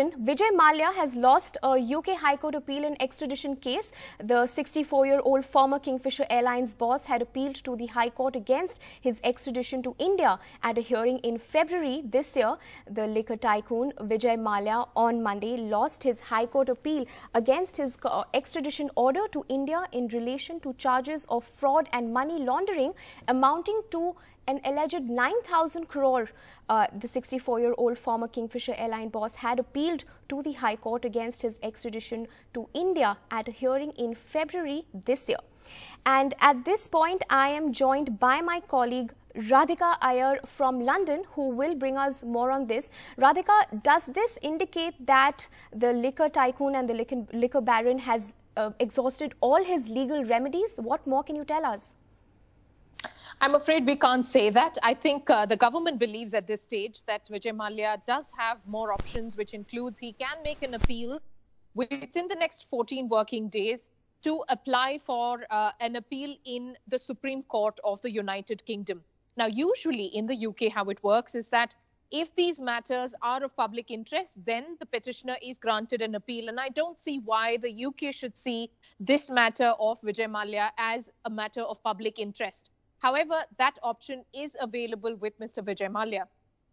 Vijay Malia has lost a UK High Court appeal in extradition case. The 64-year-old former Kingfisher Airlines boss had appealed to the High Court against his extradition to India at a hearing in February this year. The liquor tycoon Vijay Malia on Monday lost his High Court appeal against his uh, extradition order to India in relation to charges of fraud and money laundering amounting to an alleged 9,000 crore, uh, the 64-year-old former Kingfisher airline boss had appealed to the High Court against his extradition to India at a hearing in February this year. And at this point, I am joined by my colleague Radhika Iyer from London, who will bring us more on this. Radhika, does this indicate that the liquor tycoon and the liquor, baron has uh, exhausted all his legal remedies? What more can you tell us? I'm afraid we can't say that. I think uh, the government believes at this stage that Vijay Mallya does have more options, which includes he can make an appeal within the next 14 working days to apply for uh, an appeal in the Supreme Court of the United Kingdom. Now, usually in the UK, how it works is that if these matters are of public interest, then the petitioner is granted an appeal. And I don't see why the UK should see this matter of Vijay Mallya as a matter of public interest. However, that option is available with Mr. Vijay Malia.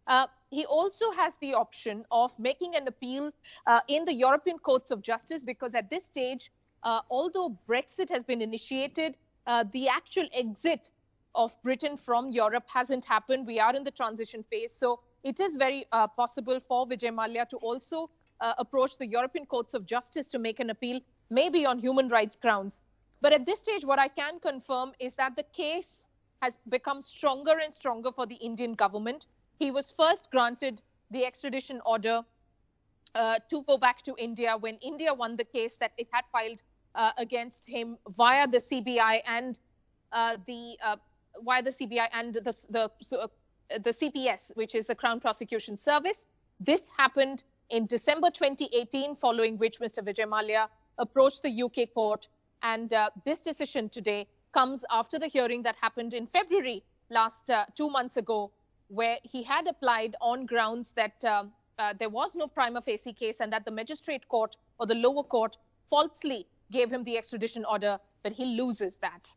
Uh, he also has the option of making an appeal uh, in the European courts of justice because at this stage, uh, although Brexit has been initiated, uh, the actual exit of Britain from Europe hasn't happened. We are in the transition phase. So it is very uh, possible for Vijay Malia to also uh, approach the European courts of justice to make an appeal, maybe on human rights grounds. But at this stage, what I can confirm is that the case has become stronger and stronger for the Indian government. He was first granted the extradition order uh, to go back to India when India won the case that it had filed uh, against him via the CBI and uh, the uh, via the CBI and the the, uh, the CPS, which is the Crown Prosecution Service. This happened in December 2018, following which Mr. Vijay Malia approached the UK court, and uh, this decision today comes after the hearing that happened in February last uh, two months ago, where he had applied on grounds that uh, uh, there was no prima facie case and that the magistrate court or the lower court falsely gave him the extradition order, but he loses that.